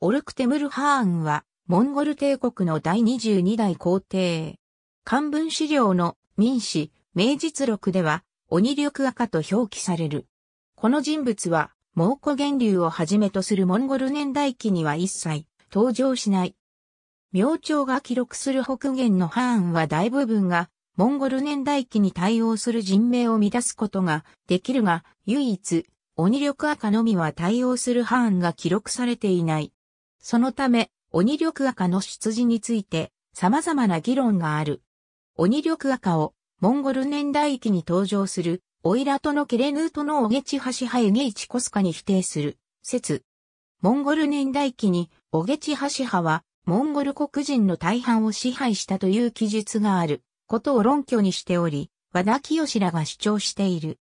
オルクテムルハーンは、モンゴル帝国の第22代皇帝。漢文資料の民史、名実録では、鬼力赤と表記される。この人物は、蒙古源流をはじめとするモンゴル年代記には一切登場しない。明朝が記録する北元のハーンは大部分が、モンゴル年代記に対応する人名を乱すことができるが、唯一、鬼力赤のみは対応するハーンが記録されていない。そのため、鬼緑赤の出自について様々な議論がある。鬼緑赤をモンゴル年代域に登場するオイラトのケレヌートのオゲチハシハエゲイチコスカに否定する説。モンゴル年代記にオゲチハシハはモンゴル国人の大半を支配したという記述があることを論拠にしており、和田清らが主張している。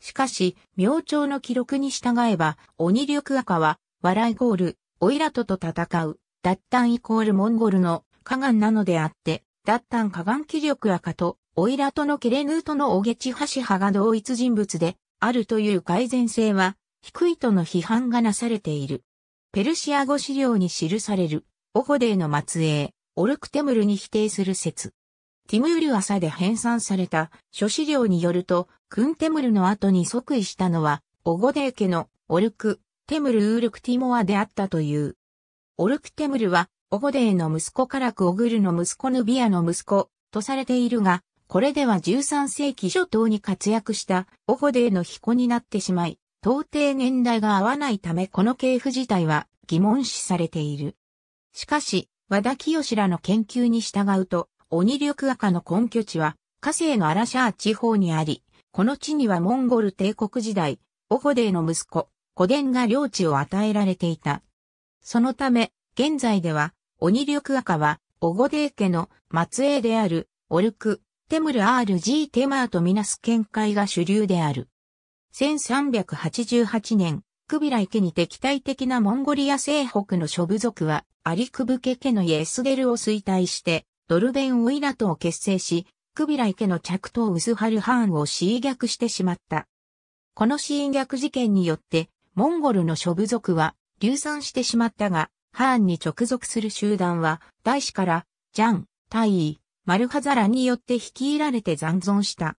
しかし、明朝の記録に従えば、鬼緑赤は、笑いゴール、オイラトと戦う、脱炭イコールモンゴルの河岸なのであって、脱炭河岸気力赤と、オイラトのケレヌートのオゲチハシハが同一人物で、あるという改善性は、低いとの批判がなされている。ペルシア語資料に記される、オホデーの末裔、オルクテムルに否定する説。ティムール朝で編纂された諸資料によると、クンテムルの後に即位したのは、オゴデー家のオルク、テムル・ウルクティモアであったという。オルクテムルは、オゴデーの息子からク・オグルの息子ヌビアの息子、とされているが、これでは13世紀初頭に活躍したオゴデーの彦になってしまい、到底年代が合わないためこの系譜自体は疑問視されている。しかし、和田清らの研究に従うと、鬼力赤の根拠地は、火星のアラシャー地方にあり、この地にはモンゴル帝国時代、オゴデーの息子、古伝が領地を与えられていた。そのため、現在では、鬼緑赤は、オゴデー家の末裔である、オルク、テムル RG テマーとみなす見解が主流である。1388年、クビライ家に敵対的なモンゴリア西北の諸部族は、アリクブケ家のイエスデルを衰退して、ドルベンオイラトを結成し、クビライ家の着頭ウスハルハーンを侵略してしまった。この侵略事件によって、モンゴルの諸部族は流産してしまったが、ハーンに直属する集団は、大使から、ジャン、タイ、マルハザラによって率いられて残存した。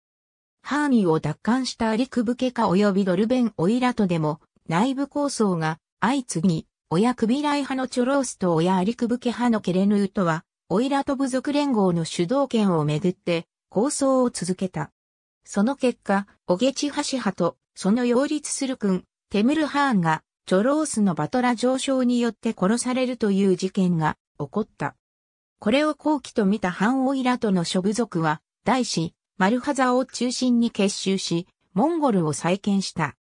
ハーミを奪還したアリクブケカ及びドルベン・オイラとでも、内部抗争が相次ぎ、親クビライ派のチョロースと親アリクブケ派のケレヌートは、オイラと部族連合の主導権をめぐって、抗争を続けた。その結果、オゲチハシ派と、その擁立する君。テムルハーンがチョロースのバトラ上昇によって殺されるという事件が起こった。これを後期と見たハンオイラトの諸部族は、大使、マルハザを中心に結集し、モンゴルを再建した。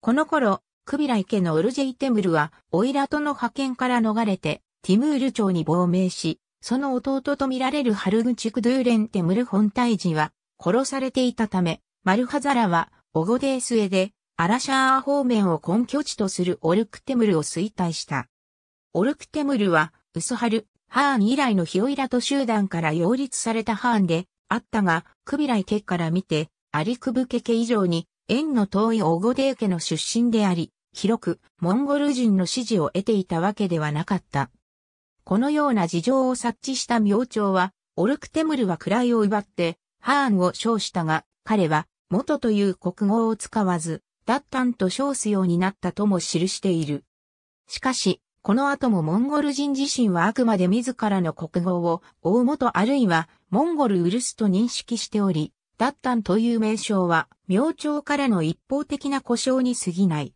この頃、クビライ家のオルジェイテムルは、オイラトの派遣から逃れて、ティムール朝に亡命し、その弟と見られるハルグチクドゥーレンテムル本体児は、殺されていたため、マルハザラは、オゴデースへで、アラシャー方面を根拠地とするオルクテムルを衰退した。オルクテムルは、ウスハル、ハーン以来のヒオイラト集団から擁立されたハーンで、あったが、クビライ家から見て、アリクブケ家以上に、縁の遠いオゴデー家の出身であり、広く、モンゴル人の支持を得ていたわけではなかった。このような事情を察知した明朝は、オルクテムルは位を奪って、ハーンを称したが、彼は、元という国語を使わず、脱炭と称すようになったとも記している。しかし、この後もモンゴル人自身はあくまで自らの国語を大元あるいはモンゴルウルスと認識しており、脱炭という名称は明朝からの一方的な故障に過ぎない。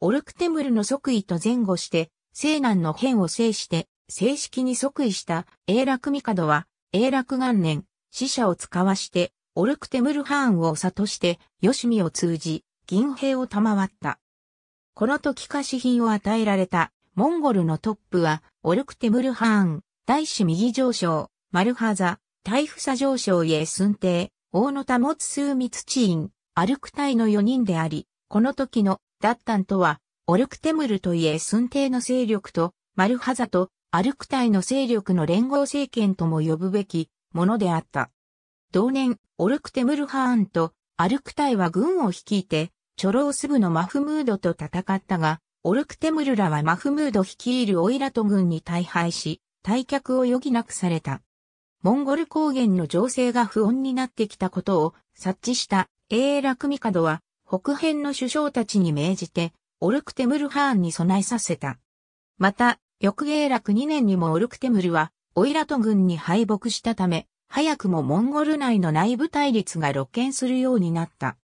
オルクテムルの即位と前後して、西南の変を制して、正式に即位した英楽帝は、英楽元年、死者を使わして、オルクテムルハーンを里して、吉見を通じ、銀兵を賜った。この時貸品を与えられたモンゴルのトップは、オルクテムルハーン、大使右上昇、マルハザ、大佐上昇へ寸定、大野田元数密地院、アルクタイの4人であり、この時のダッタンとは、オルクテムルといえ寸定の勢力と、マルハザとアルクタイの勢力の連合政権とも呼ぶべきものであった。同年、オルクテムルハーンとアルクタイは軍を率いて、チョロース部のマフムードと戦ったが、オルクテムルラはマフムード率いるオイラト軍に大敗し、退却を余儀なくされた。モンゴル高原の情勢が不穏になってきたことを察知したエーラクミカドは北辺の首相たちに命じてオルクテムルハーンに備えさせた。また、翌エーラク2年にもオルクテムルはオイラト軍に敗北したため、早くもモンゴル内の内部対立が露見するようになった。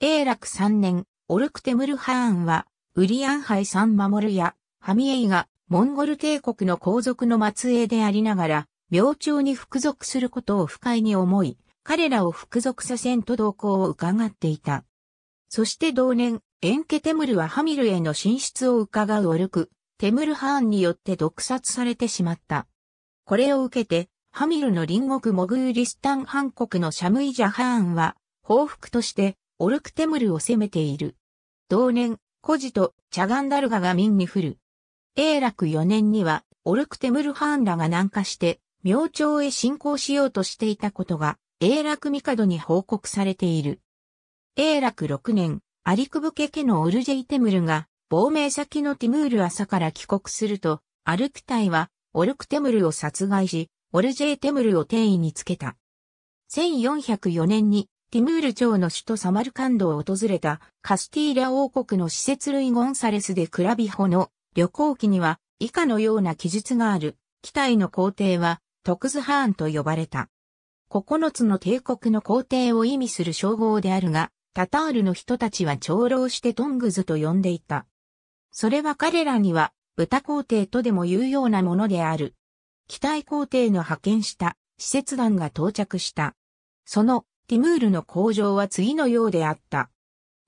永楽3年、オルクテムルハーンは、ウリアンハイ三守るや、ハミエイが、モンゴル帝国の皇族の末裔でありながら、明朝に服属することを不快に思い、彼らを服属させんと動向を伺っていた。そして同年、エンケテムルはハミルへの進出を伺うオルク、テムルハーンによって毒殺されてしまった。これを受けて、ハミルの隣国モグーリスタンハン国のシャムイジャハーンは、報復としてオルクテムルを攻めている。同年、孤児とチャガンダルガが民に降る。永楽4年には、オルクテムルハンらが南下して、明朝へ侵攻しようとしていたことが、永楽帝に報告されている。永楽6年、アリクブケ家のオルジェイテムルが、亡命先のティムール朝から帰国すると、アルクタイは、オルクテムルを殺害し、オルジェイテムルを転移につけた。1404年にティムール朝の首都サマルカンドを訪れたカスティーリャ王国の施設ルイ・ゴンサレスでクラビホの旅行記には以下のような記述がある。機体の皇帝はトクズハーンと呼ばれた。9つの帝国の皇帝を意味する称号であるが、タタールの人たちは長老してトングズと呼んでいた。それは彼らには豚皇帝とでも言うようなものである。機体皇帝の派遣した施設団が到着した。そのティムールの工場は次のようであった。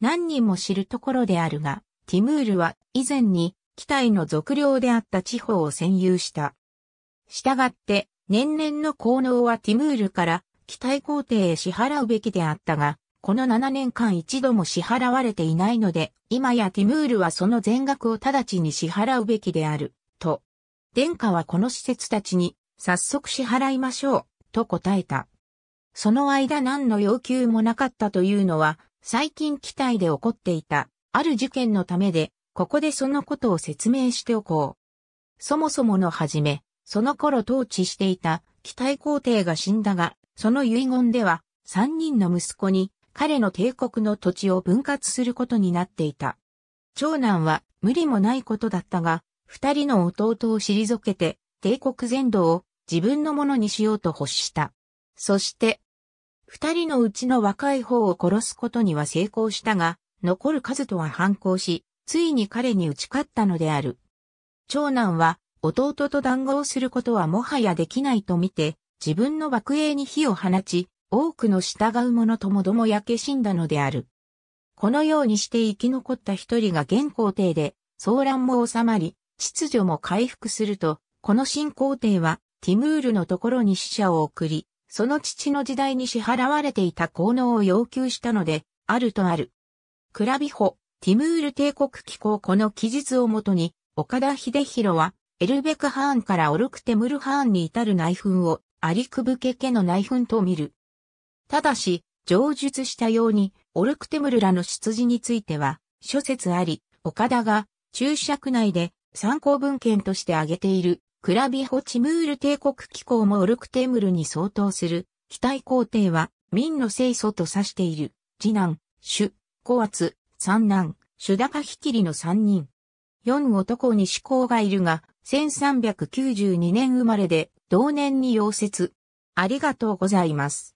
何人も知るところであるが、ティムールは以前に、機体の属量であった地方を占有した。したがって、年々の効能はティムールから機体工程へ支払うべきであったが、この7年間一度も支払われていないので、今やティムールはその全額を直ちに支払うべきである、と。殿下はこの施設たちに、早速支払いましょう、と答えた。その間何の要求もなかったというのは、最近期待で起こっていた、ある事件のためで、ここでそのことを説明しておこう。そもそものはじめ、その頃統治していた、期待皇帝が死んだが、その遺言では、三人の息子に、彼の帝国の土地を分割することになっていた。長男は無理もないことだったが、二人の弟を退けて、帝国全土を自分のものにしようと欲した。そして、二人のうちの若い方を殺すことには成功したが、残る数とは反抗し、ついに彼に打ち勝ったのである。長男は、弟と談合することはもはやできないと見て、自分の幕営に火を放ち、多くの従う者ともども焼け死んだのである。このようにして生き残った一人が現皇帝で、騒乱も収まり、秩序も回復すると、この新皇帝は、ティムールのところに使者を送り、その父の時代に支払われていた効能を要求したので、あるとある。クラビホ、ティムール帝国機構この記述をもとに、岡田秀弘は、エルベクハーンからオルクテムルハーンに至る内紛を、アリクブケ家の内紛と見る。ただし、上述したように、オルクテムルらの出自については、諸説あり、岡田が、注釈内で参考文献として挙げているクラビホチムール帝国機構もオルクテムルに相当する、期待皇帝は、民の清祖と指している、次男、主、小圧、三男、主高ひきりの三人。四男に志向がいるが、1392年生まれで、同年に溶接。ありがとうございます。